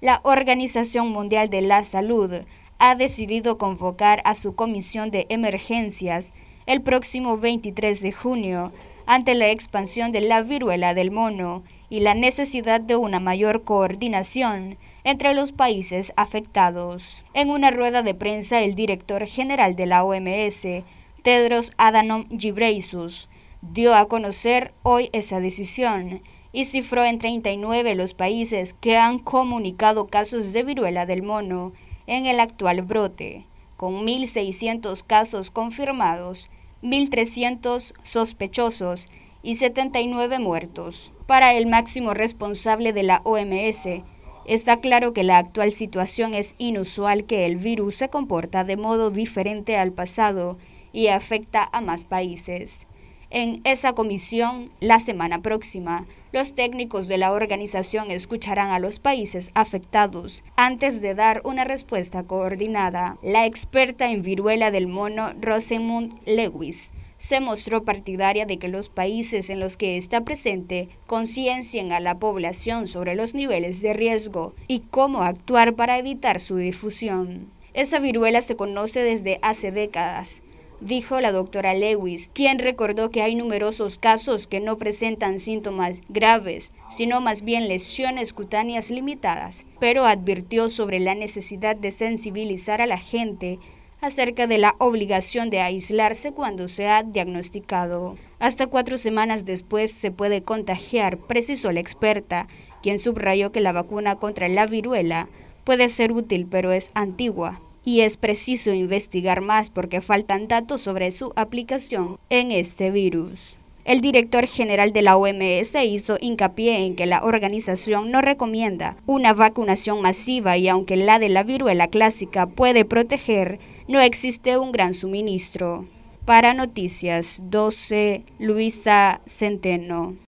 La Organización Mundial de la Salud ha decidido convocar a su comisión de emergencias el próximo 23 de junio ante la expansión de la viruela del mono y la necesidad de una mayor coordinación entre los países afectados. En una rueda de prensa, el director general de la OMS, Tedros Adhanom Ghebreyesus, dio a conocer hoy esa decisión y cifró en 39 los países que han comunicado casos de viruela del mono en el actual brote, con 1.600 casos confirmados, 1.300 sospechosos y 79 muertos. Para el máximo responsable de la OMS, Está claro que la actual situación es inusual, que el virus se comporta de modo diferente al pasado y afecta a más países en esa comisión la semana próxima. Los técnicos de la organización escucharán a los países afectados antes de dar una respuesta coordinada. La experta en viruela del mono Rosemund Lewis se mostró partidaria de que los países en los que está presente conciencien a la población sobre los niveles de riesgo y cómo actuar para evitar su difusión. Esa viruela se conoce desde hace décadas dijo la doctora Lewis, quien recordó que hay numerosos casos que no presentan síntomas graves, sino más bien lesiones cutáneas limitadas, pero advirtió sobre la necesidad de sensibilizar a la gente acerca de la obligación de aislarse cuando se ha diagnosticado. Hasta cuatro semanas después se puede contagiar, precisó la experta, quien subrayó que la vacuna contra la viruela puede ser útil pero es antigua y es preciso investigar más porque faltan datos sobre su aplicación en este virus. El director general de la OMS hizo hincapié en que la organización no recomienda una vacunación masiva y aunque la de la viruela clásica puede proteger, no existe un gran suministro. Para Noticias 12, Luisa Centeno.